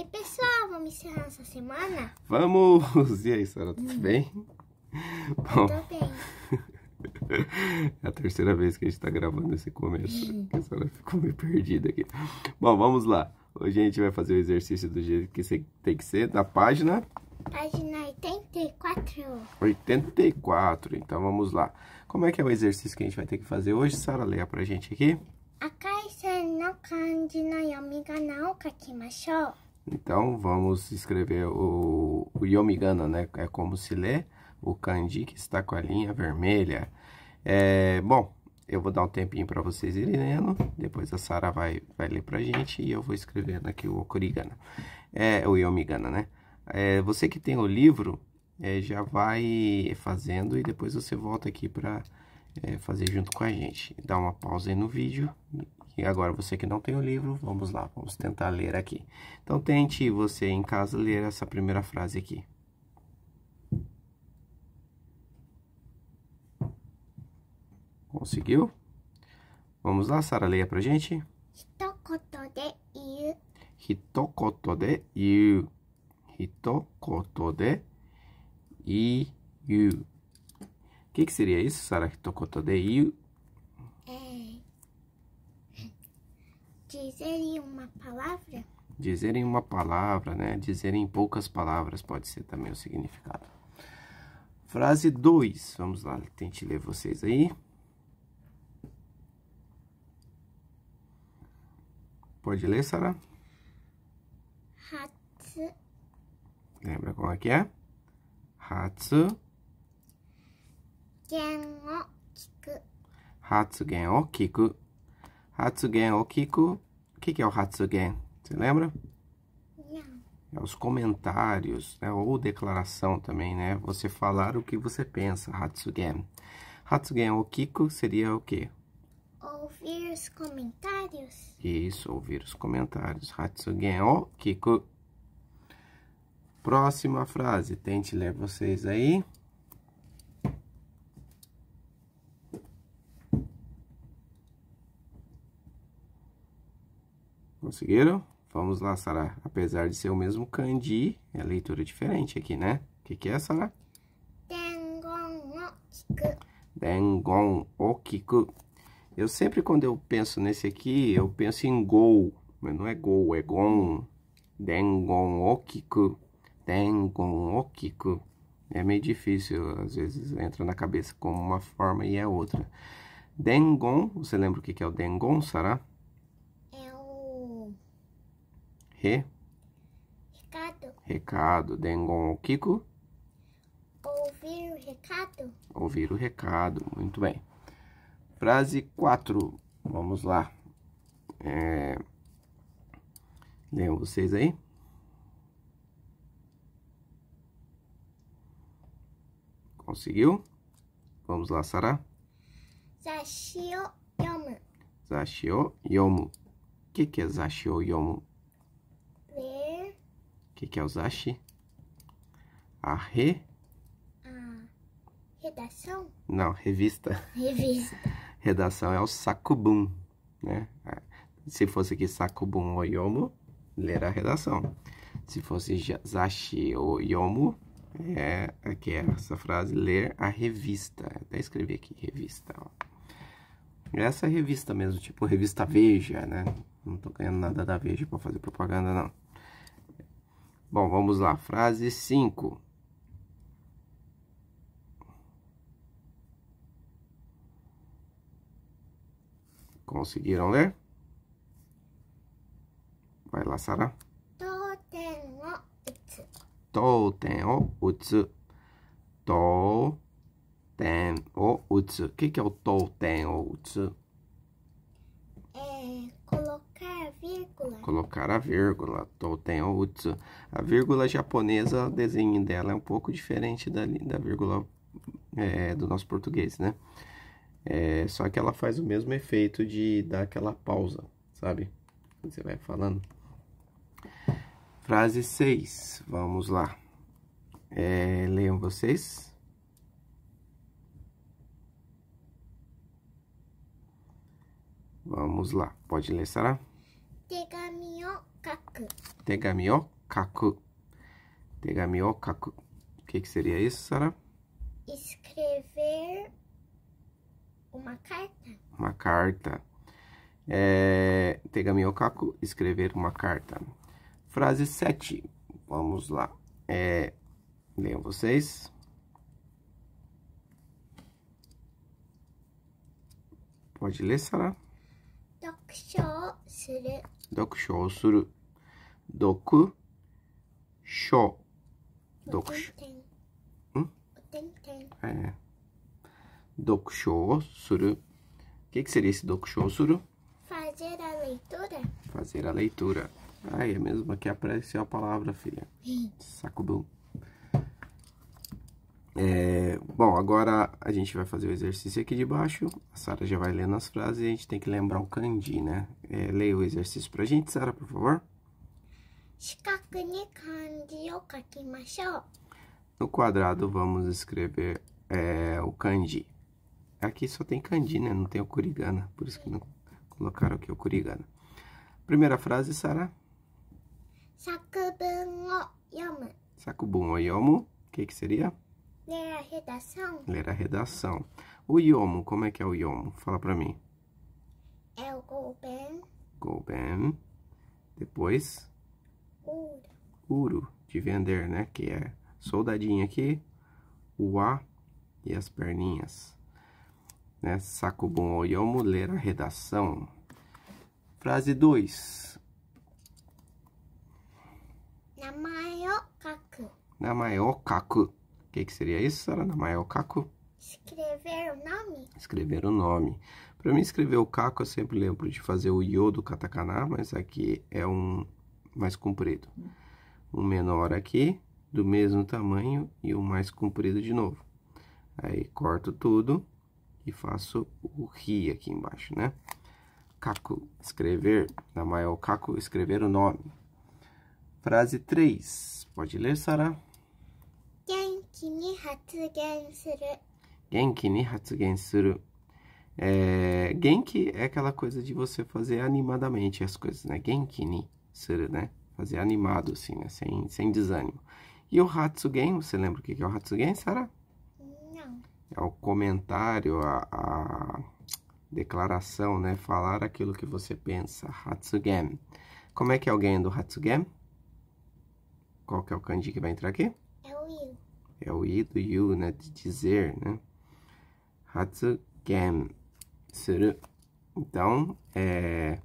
E pessoal, vamos encerrar essa semana? Vamos! E aí, Sara, tudo hum. bem? Bom, Tô bem. é a terceira vez que a gente tá gravando esse começo. Hum. A Sara ficou meio perdida aqui. Bom, vamos lá. Hoje a gente vai fazer o exercício do jeito que tem que ser, da página... Página 84. 84, então vamos lá. Como é que é o exercício que a gente vai ter que fazer hoje? Sara, leia pra gente aqui. A machou. Então vamos escrever o, o Yomigana, né? É como se lê o kanji que está com a linha vermelha. É, bom, eu vou dar um tempinho para vocês irem lendo, depois a Sara vai, vai ler para gente e eu vou escrevendo aqui o Okurigana, é, o Yomigana, né? É, você que tem o livro, é, já vai fazendo e depois você volta aqui para é, fazer junto com a gente. Dá uma pausa aí no vídeo e agora você que não tem o livro, vamos lá, vamos tentar ler aqui. Então tente você em casa ler essa primeira frase aqui. Conseguiu? Vamos lá, Sara, leia pra gente. Hitokoto de iu. Hitokoto de iu. Hitokoto de iu. O que, que seria isso, Sara? Hitokoto de iu. É. Dizer em uma palavra? Dizer em uma palavra, né? Dizer em poucas palavras pode ser também o significado. Frase 2. Vamos lá, tente ler vocês aí. Pode ler, Sara? Hatsu. Lembra como é que é? Hatsu. Gen o kiku. Hatsu gen o kiku. Hatsugen Okiku. O que, é o Hatsugen? Você lembra? Não. É os comentários, né? ou declaração também, né? Você falar o que você pensa, Hatsugen. Hatsugen Okiku seria o quê? Ouvir os comentários. Isso, ouvir os comentários. Hatsugen Okiku. Próxima frase, tente ler vocês aí. Conseguiram? Vamos lá, Sara. Apesar de ser o mesmo kanji, é leitura diferente aqui, né? O que, que é, Sara? Dengon okiku. Dengon Eu sempre, quando eu penso nesse aqui, eu penso em gol. Mas não é gol, é gon. Dengon okiku. Dengon okiku. É meio difícil, às vezes entra na cabeça como uma forma e é outra. Dengon, você lembra o que é o dengon, Sara? Re. Recado. Recado. Dengon Kiku. Ouvir o recado. Ouvir o recado. Muito bem. Frase 4. Vamos lá. É... Leiam vocês aí. Conseguiu? Vamos lá, Sara. Zashio Yomu. Zashio Yomu. O que, que é Zashio Yomu? que, que é o Zashi? A re... redação? Não, revista. Revista. redação é o Sakubun, né? Se fosse aqui Sakubun Oyomo, ler a redação. Se fosse Zashi Oyomo, é, aqui é essa frase, ler a revista. Até escrevi aqui, revista, ó. Essa revista mesmo, tipo revista Veja, né? Não tô ganhando nada da Veja para fazer propaganda, não. Bom, vamos lá, frase 5. Conseguiram ler? Vai lá, Sara. Toten o utsu. Toten o utsu. Toten o utsu. O que, que é o toten o utsu? colocar a vírgula, Touten Outsu. A vírgula japonesa, o desenho dela é um pouco diferente da, da vírgula é, do nosso português, né? É, só que ela faz o mesmo efeito de dar aquela pausa, sabe? Você vai falando. Frase 6, vamos lá. É, leiam vocês. Vamos lá, pode ler, Sarah? 手紙を書く。手紙を書く。手紙を書く。O que, que seria isso, Sara? Escrever uma carta. Uma carta. É, Tegami Okaku, escrever uma carta. Frase 7. Vamos lá. É, leiam vocês. Pode ler, Sara? 読書をする読書をする読書読書ん é. Dokusho o suru. O que, que seria esse dokusho suru? Fazer a leitura. Fazer a leitura. Ai, é mesmo que apareceu a palavra, filha. Saco bom. É, bom, agora a gente vai fazer o exercício aqui de baixo. A Sara já vai lendo as frases e a gente tem que lembrar o kanji, né? É, leia o exercício pra gente, Sara, por favor. No quadrado vamos escrever é, o kanji. Aqui só tem kanji, né? Não tem o kurigana, por isso que não colocaram aqui o kurigana. Primeira frase, Sara. Sakubun o yomu. Sakubun o yomu. O que, que seria? Ler a redação? Ler a redação. O Yomo, como é que é o Yomo? Fala pra mim. É o Golben. Golben. Depois? Uro. Uro, de vender, né? Que é soldadinho aqui, o A e as perninhas. Né? Saco bom o Yomo, ler a redação. Frase 2. Namayokaku. Namayokaku. O que, que seria isso, Sarana Maia? caco? Escrever o nome? Escrever o nome. Para mim, escrever o caco, eu sempre lembro de fazer o yo do katakana, mas aqui é um mais comprido. Um menor aqui, do mesmo tamanho, e o um mais comprido de novo. Aí, corto tudo e faço o ri aqui embaixo, né? Kaku, escrever. Na maior, Caco, escrever o nome. Frase 3. Pode ler, Sara? 気に発言する。元気に発言する。É, genki é aquela coisa de você fazer animadamente as coisas, né? Genki ni suru, né? Fazer animado, assim, né? Sem, sem desânimo. E o Hatsugen, você lembra o que é o Hatsugen, Sara? Não. É o comentário, a, a, declaração, né? Falar aquilo que você pensa. Hatsugen. Como é que é alguém do Hatsugen? Qual que é o kanji que vai entrar aqui? é o i do you, né, de dizer, né? Hatsugen suru. Então, é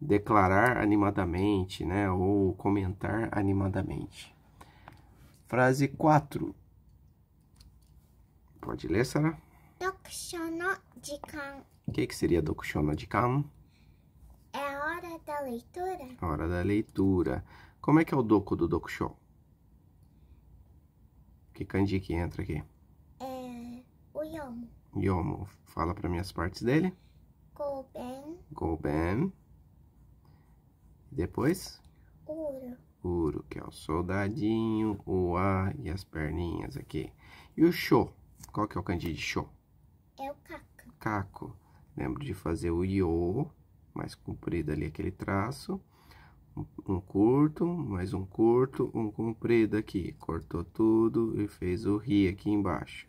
declarar animadamente, né, ou comentar animadamente. Frase 4. Pode ler, Sara? Dokusho no jikan. O que, que seria dokusho no jikan? É a hora da leitura. hora da leitura. Como é que é o doku do dokusho? Que kanji que entra aqui? É o Yomo. Yomo. Fala para mim as partes dele. Goben. Goben. Depois? Uro. Uro, que é o soldadinho, o A e as perninhas aqui. E o Sho? Qual que é o kanji de Sho? É o Kako. Kako. Lembro de fazer o Yo, mais comprido ali aquele traço um curto, mais um curto, um comprido aqui. Cortou tudo e fez o ri aqui embaixo.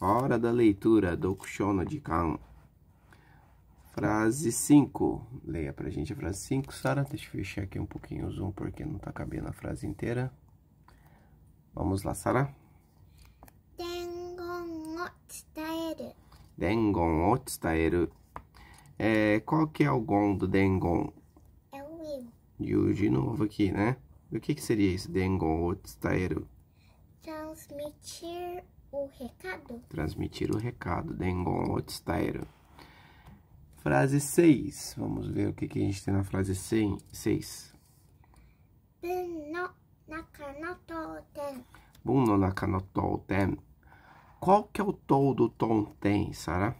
Hora da leitura do Kushono de Kan. Frase 5. Leia pra gente a frase 5, Sara. Deixa eu fechar aqui um pouquinho o zoom porque não tá cabendo a frase inteira. Vamos lá, Sara. Dengon Otstaeru. Dengon Otstaeru. É, qual que é o gon do Dengon? you de novo aqui, né? O que, que seria isso? Dengotsutaeru. Transmitir o recado. Transmitir o recado. Dengotsutaeru. Frase 6. Vamos ver o que, que a gente tem na frase 6. Bunno nakanotouten. no nakanotouten. Qual que é o tom do tom Sara?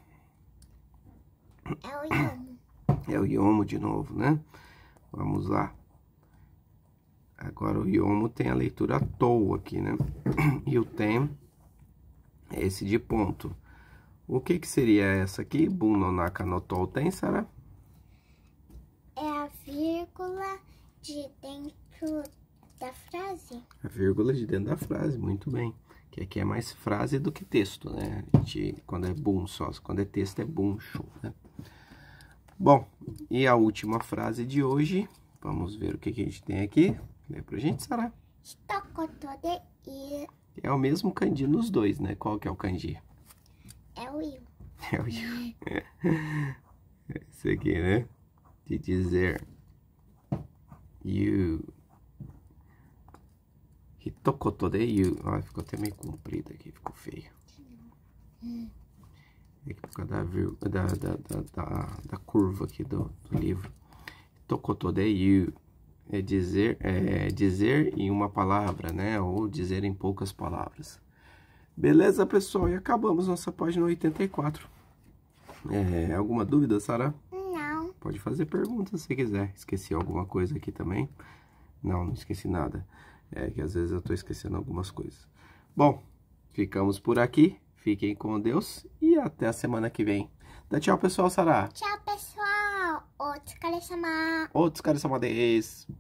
É o yomo. É o yomo de novo, né? Vamos lá. Agora o Yomo tem a leitura à toa aqui, né? E o tem é esse de ponto. O que que seria essa aqui? Bunonaka no tol tem, será? É a vírgula de dentro da frase. A vírgula de dentro da frase, muito bem. Que aqui é mais frase do que texto, né? A gente, quando é boom só, quando é texto é show, né? Bom, e a última frase de hoje, vamos ver o que, que a gente tem aqui. Lê pra gente, Sara. É o mesmo kanji nos dois, né? Qual que é o kanji? É o you. É o you. É esse aqui, né? De dizer. You. Hitokoto de you. Ah, ficou até meio comprido aqui, ficou feio da, da, da, da, da curva aqui do, do livro. Tokotodeiyu é dizer, é dizer em uma palavra, né? Ou dizer em poucas palavras. Beleza, pessoal? E acabamos nossa página 84. É, alguma dúvida, Sara? Não. Pode fazer perguntas se quiser. Esqueci alguma coisa aqui também? Não, não esqueci nada. É que às vezes eu estou esquecendo algumas coisas. Bom, ficamos por aqui. Fiquem com Deus e até a semana que vem. Dá tchau, pessoal, Sara. Tchau, pessoal. chamar. Otsukaresama. chamar desu.